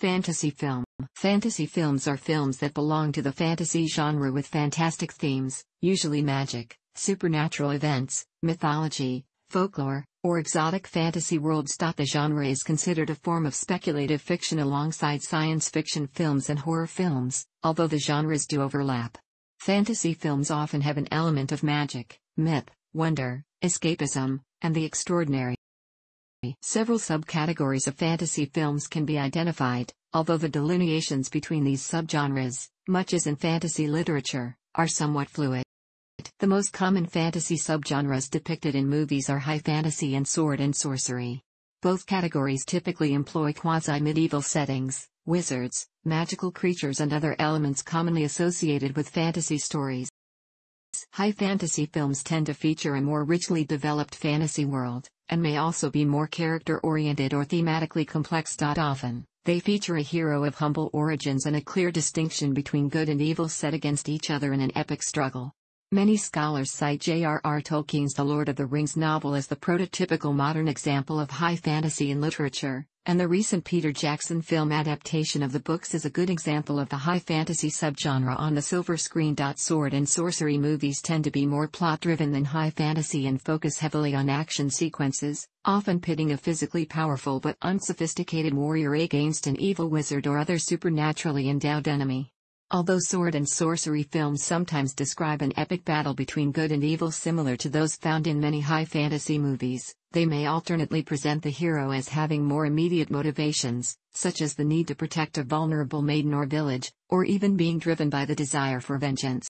Fantasy film. Fantasy films are films that belong to the fantasy genre with fantastic themes, usually magic, supernatural events, mythology, folklore, or exotic fantasy worlds. The genre is considered a form of speculative fiction alongside science fiction films and horror films, although the genres do overlap. Fantasy films often have an element of magic, myth, wonder, escapism, and the extraordinary. Several subcategories of fantasy films can be identified, although the delineations between these subgenres, much as in fantasy literature, are somewhat fluid. The most common fantasy subgenres depicted in movies are high fantasy and sword and sorcery. Both categories typically employ quasi-medieval settings, wizards, magical creatures and other elements commonly associated with fantasy stories. High fantasy films tend to feature a more richly developed fantasy world, and may also be more character-oriented or thematically complex. Often, they feature a hero of humble origins and a clear distinction between good and evil set against each other in an epic struggle. Many scholars cite J.R.R. Tolkien's The Lord of the Rings novel as the prototypical modern example of high fantasy in literature, and the recent Peter Jackson film adaptation of the books is a good example of the high fantasy subgenre on the silver screen. Sword and sorcery movies tend to be more plot driven than high fantasy and focus heavily on action sequences, often pitting a physically powerful but unsophisticated warrior against an evil wizard or other supernaturally endowed enemy. Although sword and sorcery films sometimes describe an epic battle between good and evil similar to those found in many high fantasy movies, they may alternately present the hero as having more immediate motivations, such as the need to protect a vulnerable maiden or village, or even being driven by the desire for vengeance.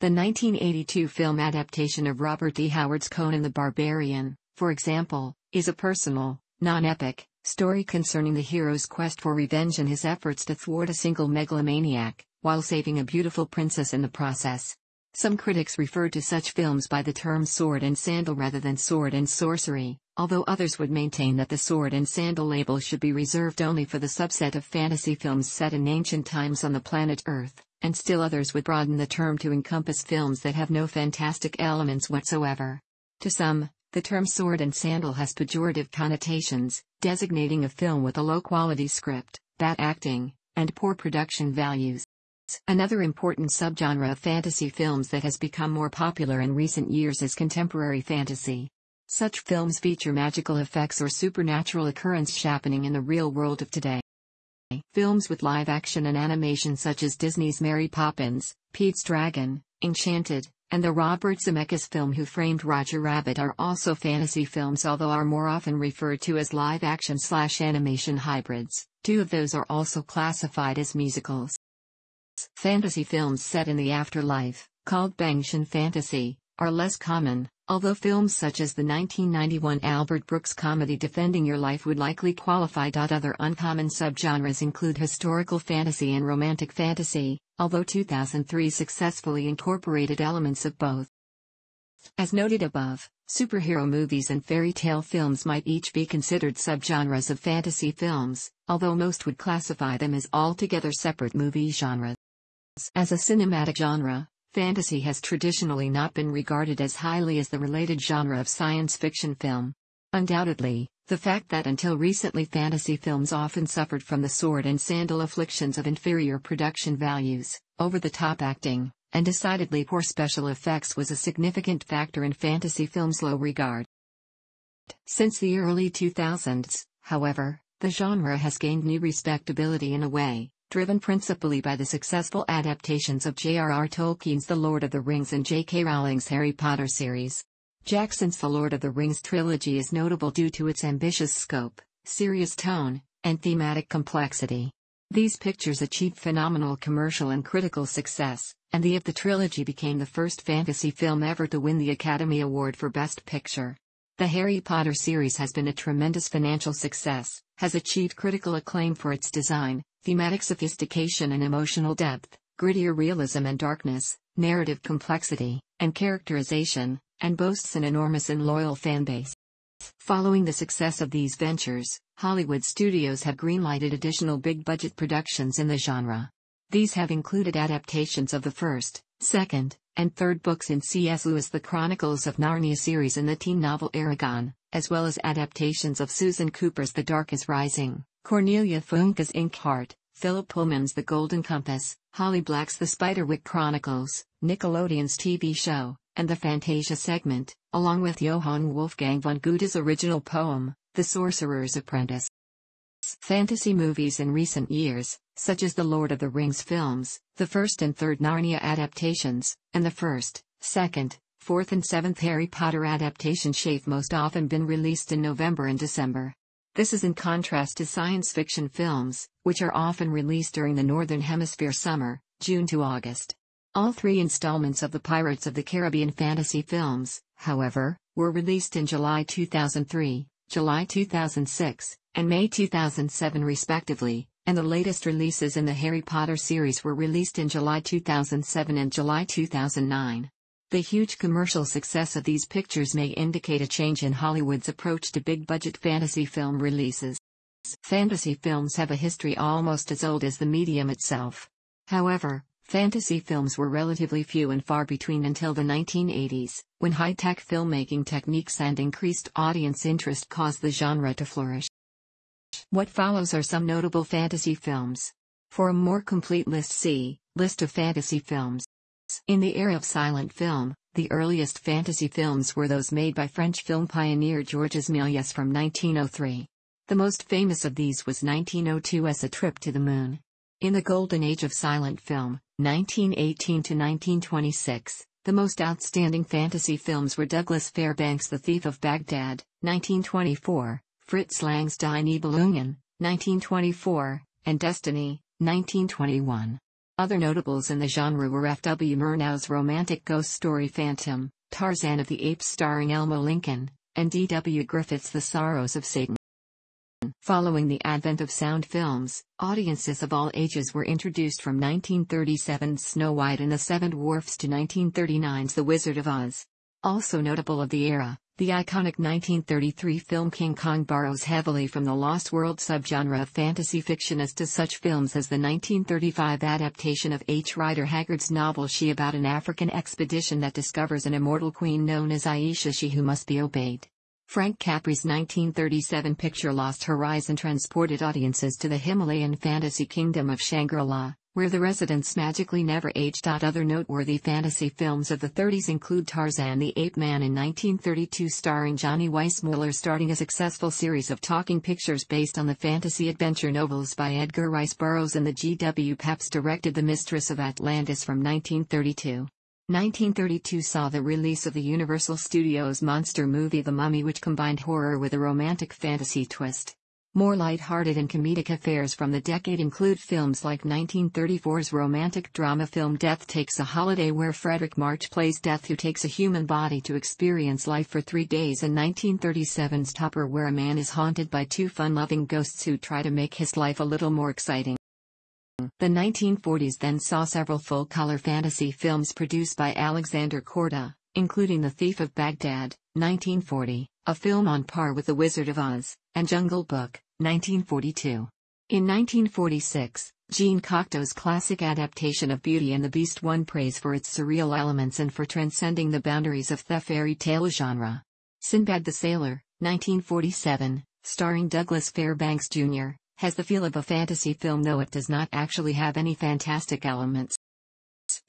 The 1982 film adaptation of Robert E. Howard's Conan the Barbarian, for example, is a personal, non-epic, story concerning the hero's quest for revenge and his efforts to thwart a single megalomaniac while saving a beautiful princess in the process. Some critics refer to such films by the term sword and sandal rather than sword and sorcery, although others would maintain that the sword and sandal label should be reserved only for the subset of fantasy films set in ancient times on the planet Earth, and still others would broaden the term to encompass films that have no fantastic elements whatsoever. To some, the term sword and sandal has pejorative connotations, designating a film with a low quality script, bad acting, and poor production values. Another important subgenre of fantasy films that has become more popular in recent years is contemporary fantasy. Such films feature magical effects or supernatural occurrences happening in the real world of today. Films with live action and animation such as Disney's Mary Poppins, Pete's Dragon, Enchanted, and the Robert Zemeckis film Who Framed Roger Rabbit are also fantasy films although are more often referred to as live action slash animation hybrids. Two of those are also classified as musicals. Fantasy films set in the afterlife, called Bangshan fantasy, are less common, although films such as the 1991 Albert Brooks comedy Defending Your Life would likely qualify. Other uncommon subgenres include historical fantasy and romantic fantasy, although 2003 successfully incorporated elements of both. As noted above, superhero movies and fairy tale films might each be considered subgenres of fantasy films, although most would classify them as altogether separate movie genres. As a cinematic genre, fantasy has traditionally not been regarded as highly as the related genre of science fiction film. Undoubtedly, the fact that until recently fantasy films often suffered from the sword and sandal afflictions of inferior production values, over the top acting, and decidedly poor special effects was a significant factor in fantasy films' low regard. Since the early 2000s, however, the genre has gained new respectability in a way driven principally by the successful adaptations of J.R.R. Tolkien's The Lord of the Rings and J.K. Rowling's Harry Potter series. Jackson's The Lord of the Rings trilogy is notable due to its ambitious scope, serious tone, and thematic complexity. These pictures achieved phenomenal commercial and critical success, and the of the trilogy became the first fantasy film ever to win the Academy Award for Best Picture. The Harry Potter series has been a tremendous financial success, has achieved critical acclaim for its design, thematic sophistication and emotional depth, grittier realism and darkness, narrative complexity, and characterization, and boasts an enormous and loyal fanbase. Following the success of these ventures, Hollywood studios have greenlighted additional big-budget productions in the genre. These have included adaptations of the first, second, and third books in C.S. Lewis' The Chronicles of Narnia series and the teen novel Aragon, as well as adaptations of Susan Cooper's The Dark is Rising. Cornelia Funke's Inkheart, Philip Pullman's The Golden Compass, Holly Black's The Spiderwick Chronicles, Nickelodeon's TV show, and the Fantasia segment, along with Johann Wolfgang von Goethe's original poem, The Sorcerer's Apprentice. Fantasy movies in recent years, such as the Lord of the Rings films, the first and third Narnia adaptations, and the first, second, fourth and seventh Harry Potter adaptations, shave most often been released in November and December. This is in contrast to science fiction films, which are often released during the Northern Hemisphere summer, June to August. All three installments of the Pirates of the Caribbean fantasy films, however, were released in July 2003, July 2006, and May 2007 respectively, and the latest releases in the Harry Potter series were released in July 2007 and July 2009. The huge commercial success of these pictures may indicate a change in Hollywood's approach to big budget fantasy film releases. Fantasy films have a history almost as old as the medium itself. However, fantasy films were relatively few and far between until the 1980s, when high tech filmmaking techniques and increased audience interest caused the genre to flourish. What follows are some notable fantasy films. For a more complete list, see List of fantasy films. In the era of silent film, the earliest fantasy films were those made by French film pioneer Georges Méliès from 1903. The most famous of these was 1902's A Trip to the Moon. In the golden age of silent film, 1918 to 1926, the most outstanding fantasy films were Douglas Fairbanks' The Thief of Baghdad, 1924, Fritz Lang's Die Nibelungen, 1924, and Destiny, 1921. Other notables in the genre were F.W. Murnau's romantic ghost story Phantom, Tarzan of the Apes starring Elmo Lincoln, and D.W. Griffith's The Sorrows of Satan. Following the advent of sound films, audiences of all ages were introduced from 1937's Snow White and the Seven Dwarfs to 1939's The Wizard of Oz. Also notable of the era, the iconic 1933 film King Kong borrows heavily from the Lost World subgenre of fantasy fiction as to such films as the 1935 adaptation of H. Rider Haggard's novel She about an African expedition that discovers an immortal queen known as Aisha She who must be obeyed. Frank Capri's 1937 picture Lost Horizon transported audiences to the Himalayan fantasy kingdom of Shangri-La where the residents magically never aged. Other noteworthy fantasy films of the 30s include Tarzan the Ape Man in 1932, starring Johnny Weissmuller, starting a successful series of talking pictures based on the fantasy adventure novels by Edgar Rice Burroughs and the G.W. Pepys directed The Mistress of Atlantis from 1932. 1932 saw the release of the Universal Studios monster movie The Mummy, which combined horror with a romantic fantasy twist. More light-hearted and comedic affairs from the decade include films like 1934's romantic drama film Death Takes a Holiday where Frederick March plays Death who takes a human body to experience life for three days and 1937's Topper where a man is haunted by two fun-loving ghosts who try to make his life a little more exciting. The 1940s then saw several full-color fantasy films produced by Alexander Korda, including The Thief of Baghdad, 1940, a film on par with The Wizard of Oz, and Jungle Book, 1942. In 1946, Jean Cocteau's classic adaptation of Beauty and the Beast won praise for its surreal elements and for transcending the boundaries of the fairy tale genre. Sinbad the Sailor, 1947, starring Douglas Fairbanks Jr., has the feel of a fantasy film though it does not actually have any fantastic elements.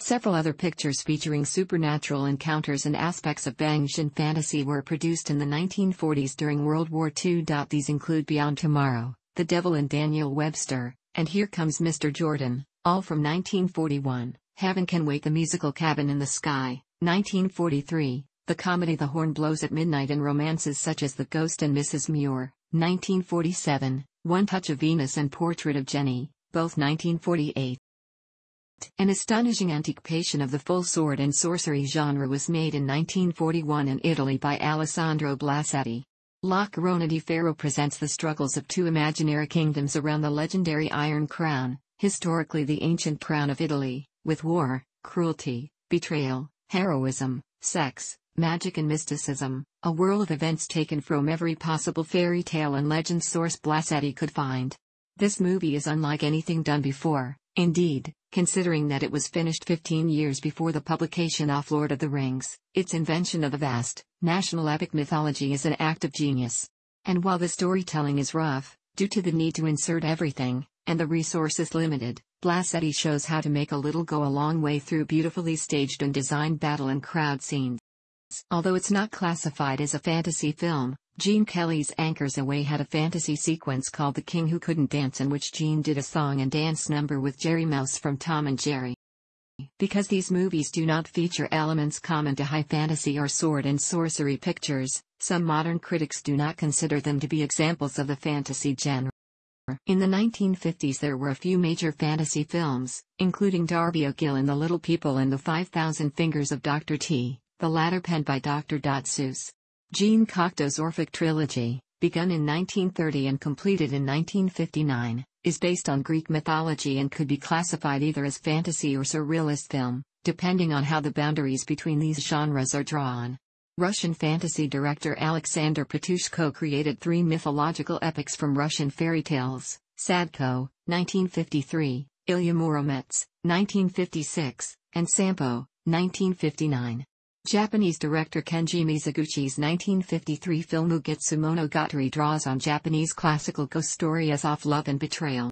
Several other pictures featuring supernatural encounters and aspects of Bangshan fantasy were produced in the 1940s during World War II. These include Beyond Tomorrow, The Devil and Daniel Webster, and Here Comes Mr. Jordan, all from 1941, Heaven Can Wait The Musical Cabin in the Sky, 1943, the comedy The Horn Blows at Midnight and romances such as The Ghost and Mrs. Muir, 1947, One Touch of Venus and Portrait of Jenny, both 1948. An astonishing anticipation of the full sword and sorcery genre was made in 1941 in Italy by Alessandro Blasetti. La Corona di Ferro presents the struggles of two imaginary kingdoms around the legendary Iron Crown, historically the ancient crown of Italy, with war, cruelty, betrayal, heroism, sex, magic and mysticism, a whirl of events taken from every possible fairy tale and legend source Blasetti could find. This movie is unlike anything done before, indeed, considering that it was finished 15 years before the publication of Lord of the Rings. Its invention of a vast, national epic mythology is an act of genius. And while the storytelling is rough, due to the need to insert everything, and the resources limited, Blasetti shows how to make a little go a long way through beautifully staged and designed battle and crowd scenes. Although it's not classified as a fantasy film, Gene Kelly's Anchors Away had a fantasy sequence called The King Who Couldn't Dance in which Gene did a song and dance number with Jerry Mouse from Tom and Jerry. Because these movies do not feature elements common to high fantasy or sword and sorcery pictures, some modern critics do not consider them to be examples of the fantasy genre. In the 1950s there were a few major fantasy films, including Darby O'Gill in The Little People and The 5,000 Fingers of Dr. T, the latter penned by Dr. Dot Seuss. Jean Cocteau's Orphic trilogy, begun in 1930 and completed in 1959, is based on Greek mythology and could be classified either as fantasy or surrealist film, depending on how the boundaries between these genres are drawn. Russian fantasy director Alexander Patushko created three mythological epics from Russian fairy tales, Sadko, 1953, Ilya Muromets, 1956, and Sampo, 1959. Japanese director Kenji Mizoguchi's 1953 film Ugetsu Monogatari draws on Japanese classical ghost stories of love and betrayal.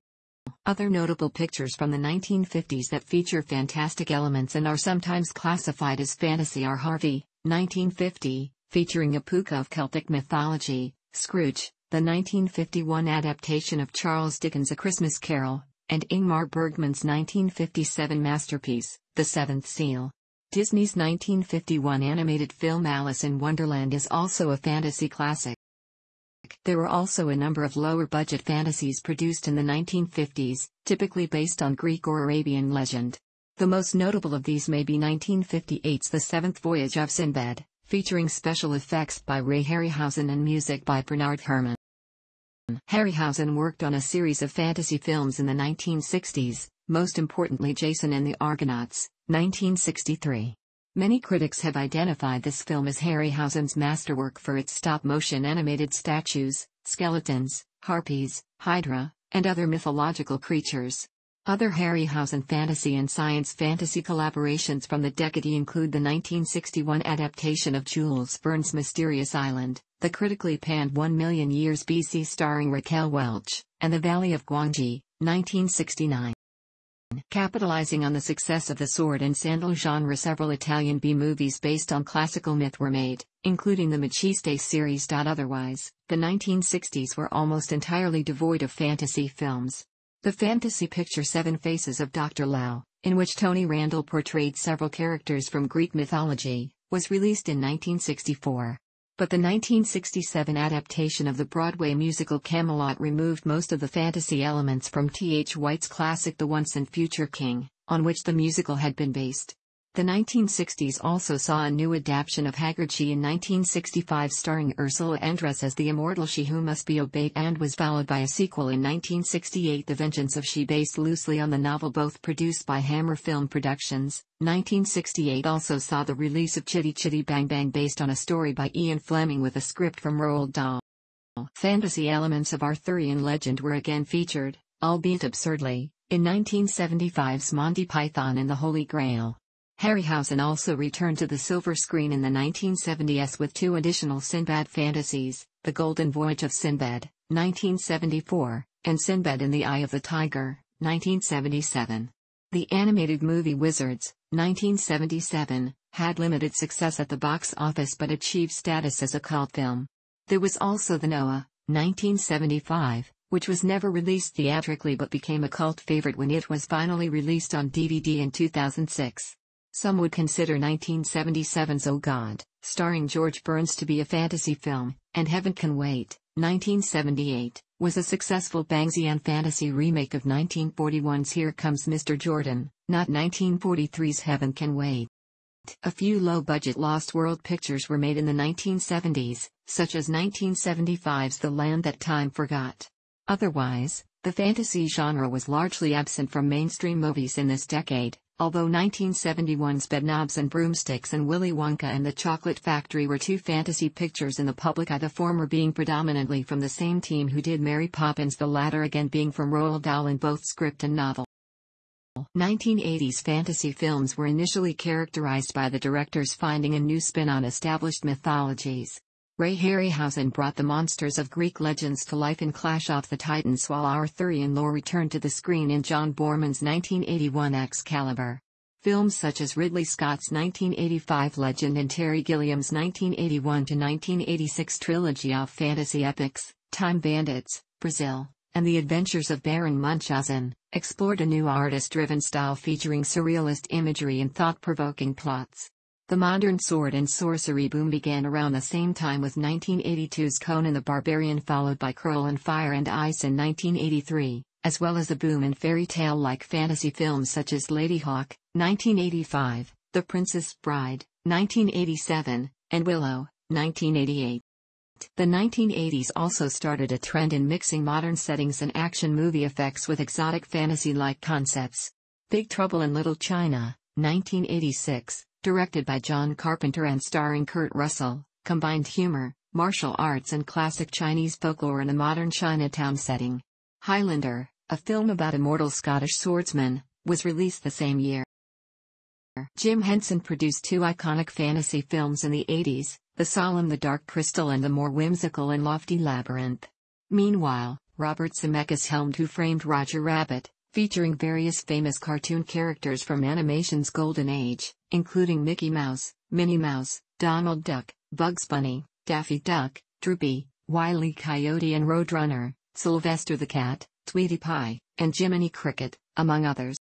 Other notable pictures from the 1950s that feature fantastic elements and are sometimes classified as fantasy are Harvey, 1950, featuring a puka of Celtic mythology, Scrooge, the 1951 adaptation of Charles Dickens' A Christmas Carol, and Ingmar Bergman's 1957 masterpiece, The Seventh Seal. Disney's 1951 animated film Alice in Wonderland is also a fantasy classic. There were also a number of lower-budget fantasies produced in the 1950s, typically based on Greek or Arabian legend. The most notable of these may be 1958's The Seventh Voyage of Sinbad, featuring special effects by Ray Harryhausen and music by Bernard Herrmann. Harryhausen worked on a series of fantasy films in the 1960s, most importantly Jason and the Argonauts, 1963. Many critics have identified this film as Harryhausen's masterwork for its stop-motion animated statues, skeletons, harpies, hydra, and other mythological creatures. Other Harryhausen fantasy and science fantasy collaborations from the decade include the 1961 adaptation of Jules Verne's Mysterious Island, the critically panned 1 Million Years BC starring Raquel Welch, and The Valley of Guangxi, 1969. Capitalizing on the success of the sword and sandal genre several Italian B-movies based on classical myth were made, including the Machiste series. Otherwise, the 1960s were almost entirely devoid of fantasy films. The fantasy picture Seven Faces of Dr. Lau, in which Tony Randall portrayed several characters from Greek mythology, was released in 1964 but the 1967 adaptation of the Broadway musical Camelot removed most of the fantasy elements from T.H. White's classic The Once and Future King, on which the musical had been based. The 1960s also saw a new adaptation of She in 1965 starring Ursula Andress as the immortal She Who Must Be Obeyed and was followed by a sequel in 1968 The Vengeance of She based loosely on the novel both produced by Hammer Film Productions. 1968 also saw the release of Chitty Chitty Bang Bang based on a story by Ian Fleming with a script from Roald Dahl. Fantasy elements of Arthurian legend were again featured, albeit absurdly, in 1975's Monty Python and the Holy Grail. Harryhausen also returned to the silver screen in the 1970s with two additional Sinbad fantasies, The Golden Voyage of Sinbad, 1974, and Sinbad in the Eye of the Tiger, 1977. The animated movie Wizards, 1977, had limited success at the box office but achieved status as a cult film. There was also The Noah, 1975, which was never released theatrically but became a cult favorite when it was finally released on DVD in 2006. Some would consider 1977's Oh God, starring George Burns to be a fantasy film, and Heaven Can Wait, 1978, was a successful Bangsian fantasy remake of 1941's Here Comes Mr. Jordan, not 1943's Heaven Can Wait. A few low-budget Lost World pictures were made in the 1970s, such as 1975's The Land That Time Forgot. Otherwise, the fantasy genre was largely absent from mainstream movies in this decade, Although 1971's Bedknobs and Broomsticks and Willy Wonka and the Chocolate Factory were two fantasy pictures in the public eye the former being predominantly from the same team who did Mary Poppins the latter again being from Roald Dahl in both script and novel. 1980s fantasy films were initially characterized by the directors finding a new spin on established mythologies. Ray Harryhausen brought the monsters of Greek legends to life in Clash of the Titans while Arthurian lore returned to the screen in John Borman's 1981 Excalibur. Films such as Ridley Scott's 1985 Legend and Terry Gilliam's 1981-1986 trilogy of fantasy epics, Time Bandits, Brazil, and The Adventures of Baron Munchausen, explored a new artist-driven style featuring surrealist imagery and thought-provoking plots. The modern sword and sorcery boom began around the same time with 1982's Conan the Barbarian followed by Curl and Fire and Ice in 1983, as well as a boom in fairy tale-like fantasy films such as Lady Hawk, 1985, The Princess Bride, 1987, and Willow, 1988. The 1980s also started a trend in mixing modern settings and action movie effects with exotic fantasy-like concepts. Big Trouble in Little China, 1986, directed by John Carpenter and starring Kurt Russell, combined humor, martial arts, and classic Chinese folklore in a modern Chinatown setting. Highlander, a film about immortal Scottish swordsmen, was released the same year. Jim Henson produced two iconic fantasy films in the 80s The Solemn The Dark Crystal and the more whimsical and lofty Labyrinth. Meanwhile, Robert Zemeckis helmed Who Framed Roger Rabbit, featuring various famous cartoon characters from animation's golden age, including Mickey Mouse, Minnie Mouse, Donald Duck, Bugs Bunny, Daffy Duck, Droopy, Wile E. Coyote and Roadrunner, Sylvester the Cat, Tweety Pie, and Jiminy Cricket, among others.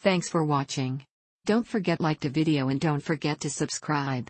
Thanks for watching. Don't forget like the video and don't forget to subscribe.